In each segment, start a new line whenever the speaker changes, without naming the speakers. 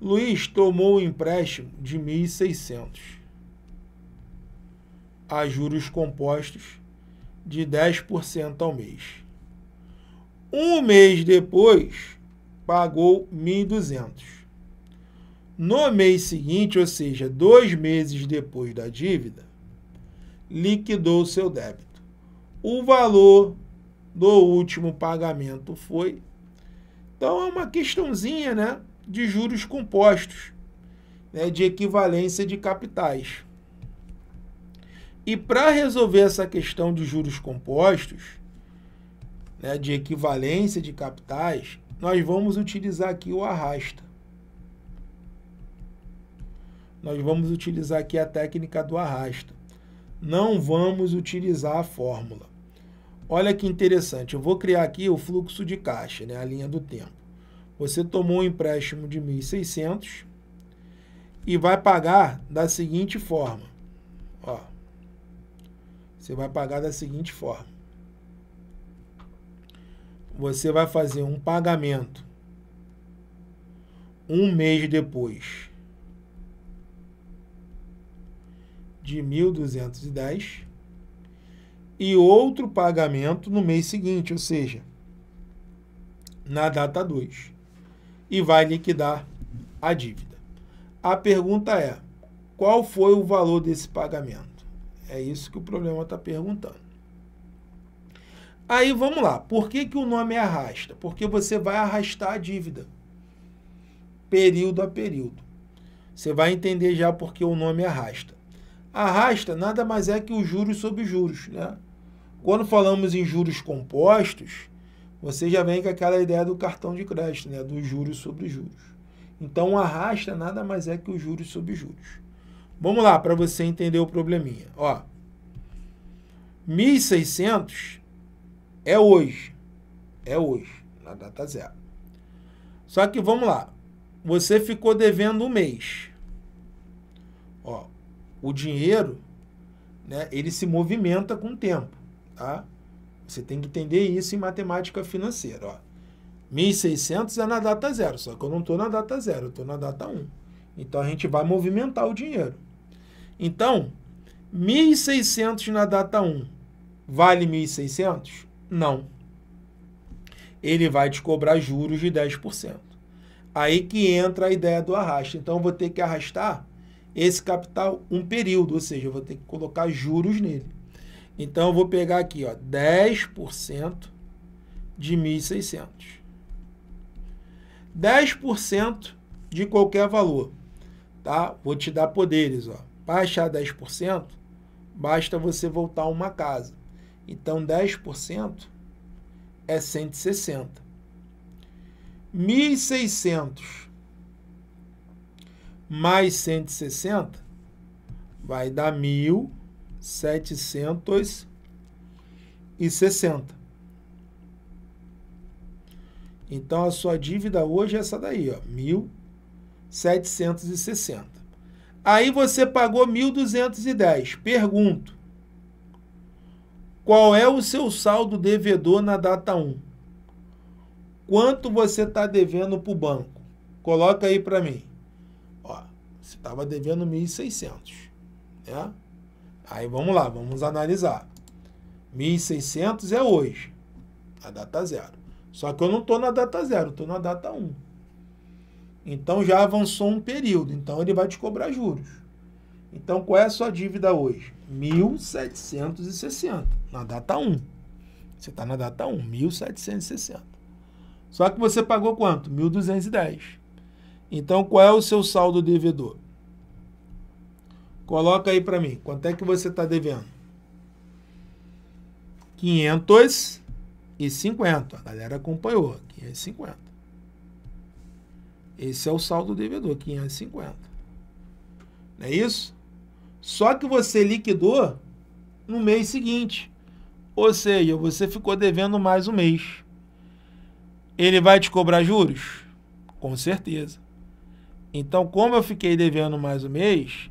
Luiz tomou um empréstimo de 1.600 a juros compostos de 10% ao mês. Um mês depois, pagou 1.200. No mês seguinte, ou seja, dois meses depois da dívida, liquidou seu débito. O valor do último pagamento foi. Então é uma questãozinha, né? de juros compostos, né, de equivalência de capitais. E para resolver essa questão de juros compostos, né, de equivalência de capitais, nós vamos utilizar aqui o arrasta. Nós vamos utilizar aqui a técnica do arrasta. Não vamos utilizar a fórmula. Olha que interessante, eu vou criar aqui o fluxo de caixa, né, a linha do tempo. Você tomou um empréstimo de 1.600 e vai pagar da seguinte forma. Ó, você vai pagar da seguinte forma. Você vai fazer um pagamento um mês depois de 1.210 e outro pagamento no mês seguinte, ou seja, na data 2 e vai liquidar a dívida. A pergunta é: qual foi o valor desse pagamento? É isso que o problema está perguntando. Aí vamos lá, por que, que o nome é arrasta? Porque você vai arrastar a dívida, período a período. Você vai entender já porque o nome arrasta. Arrasta nada mais é que os juros sobre juros. Né? Quando falamos em juros compostos, você já vem com aquela ideia do cartão de crédito, né? do juros sobre juros. Então, o arrasta nada mais é que o juros sobre juros. Vamos lá, para você entender o probleminha. Ó, 1.600 é hoje. É hoje, na data zero. Só que vamos lá. Você ficou devendo um mês. Ó, o dinheiro, né, ele se movimenta com o tempo, tá? Você tem que entender isso em matemática financeira. Ó. 1.600 é na data zero, só que eu não estou na data zero, eu estou na data 1. Então, a gente vai movimentar o dinheiro. Então, 1.600 na data 1 vale 1.600? Não. Ele vai te cobrar juros de 10%. Aí que entra a ideia do arrasto. Então, eu vou ter que arrastar esse capital um período, ou seja, eu vou ter que colocar juros nele. Então, eu vou pegar aqui, ó, 10% de 1.600. 10% de qualquer valor, tá? Vou te dar poderes, ó. Para achar 10%, basta você voltar uma casa. Então, 10% é 160. 1.600 mais 160 vai dar 1.000 760. Então a sua dívida hoje é essa daí, ó, 1760. Aí você pagou 1210. Pergunto: Qual é o seu saldo devedor na data 1? Quanto você está devendo para o banco? Coloca aí para mim. Ó, você estava devendo 1.600, né? Aí vamos lá, vamos analisar. 1600 é hoje, a data zero. Só que eu não estou na data zero, estou na data 1. Então já avançou um período, então ele vai te cobrar juros. Então qual é a sua dívida hoje? 1760, na data 1. Você está na data 1, 1760. Só que você pagou quanto? 1210. Então qual é o seu saldo devedor? Coloca aí para mim, quanto é que você está devendo? 550. A galera acompanhou, 550. Esse é o saldo devedor, 550. Não é isso? Só que você liquidou no mês seguinte. Ou seja, você ficou devendo mais um mês. Ele vai te cobrar juros? Com certeza. Então, como eu fiquei devendo mais um mês,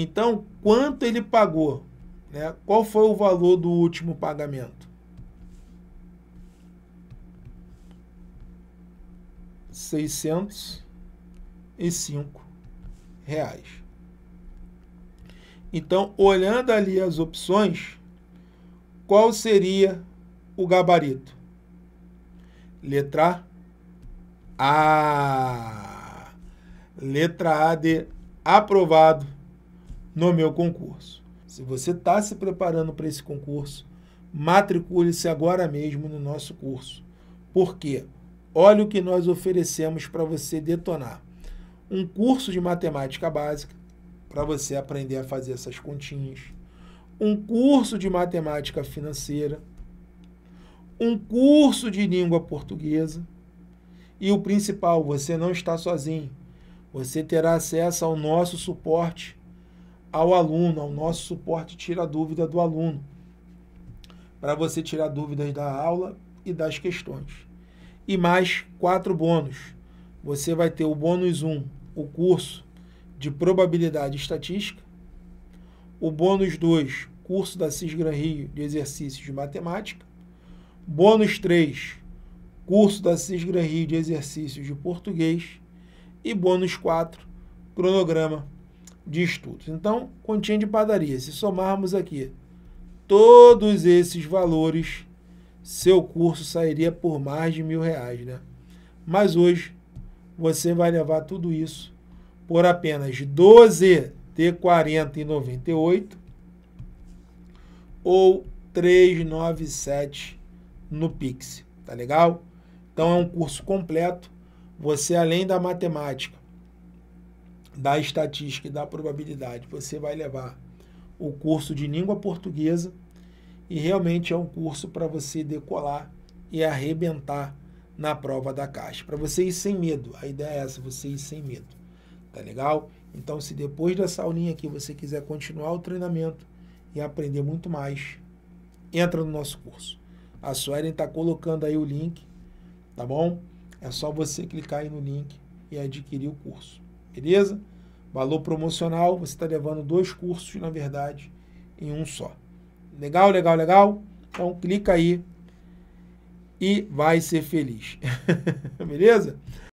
Então, quanto ele pagou? Né? Qual foi o valor do último pagamento? Seiscentos e cinco reais. Então, olhando ali as opções, qual seria o gabarito? Letra A. Letra A de aprovado no meu concurso. Se você está se preparando para esse concurso, matricule-se agora mesmo no nosso curso. Porque olha o que nós oferecemos para você detonar. Um curso de matemática básica, para você aprender a fazer essas continhas. Um curso de matemática financeira. Um curso de língua portuguesa. E o principal, você não está sozinho. Você terá acesso ao nosso suporte ao aluno, ao nosso suporte Tira Dúvida do Aluno, para você tirar dúvidas da aula e das questões. E mais quatro bônus. Você vai ter o bônus 1, o curso de probabilidade estatística, o bônus 2, curso da Cisgran Rio de exercícios de matemática, bônus 3, curso da Cisgran Rio de exercícios de português e bônus 4, cronograma de estudos. Então, continha de padaria, se somarmos aqui todos esses valores, seu curso sairia por mais de mil reais, né? Mas hoje você vai levar tudo isso por apenas 12 de 40 e 98 ou 397 no Pix, tá legal? Então é um curso completo. Você além da matemática, da estatística e da probabilidade. Você vai levar o curso de língua portuguesa e realmente é um curso para você decolar e arrebentar na prova da caixa. Para você ir sem medo, a ideia é essa, você ir sem medo. Tá legal? Então, se depois dessa aulinha aqui você quiser continuar o treinamento e aprender muito mais, entra no nosso curso. A Suelen está colocando aí o link, tá bom? É só você clicar aí no link e adquirir o curso beleza? Valor promocional, você está levando dois cursos, na verdade, em um só. Legal, legal, legal? Então clica aí e vai ser feliz. beleza?